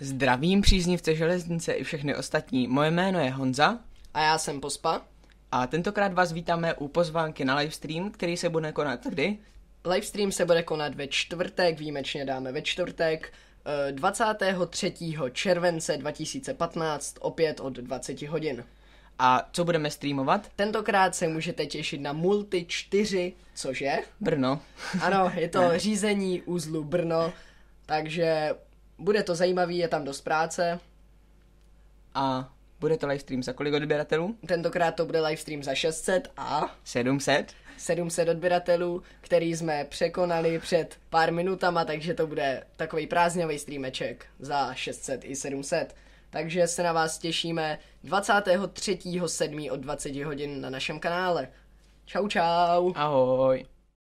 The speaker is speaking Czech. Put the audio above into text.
Zdravím příznivce železnice i všechny ostatní. Moje jméno je Honza. A já jsem Pospa. A tentokrát vás vítáme u pozvánky na livestream, který se bude konat kdy? Livestream se bude konat ve čtvrtek, výjimečně dáme ve čtvrtek, 23. Eh, července 2015, opět od 20 hodin. A co budeme streamovat? Tentokrát se můžete těšit na Multi 4, což je? Brno. Ano, je to řízení uzlu Brno, takže bude to zajímavý, je tam dost práce. A bude to livestream za kolik odběratelů? Tentokrát to bude livestream za 600 a... 700? 700 odběratelů, který jsme překonali před pár minutama, takže to bude takový prázdňový streameček za 600 i 700. Takže se na vás těšíme 23.7. od 20 hodin na našem kanále. Čau čau. Ahoj.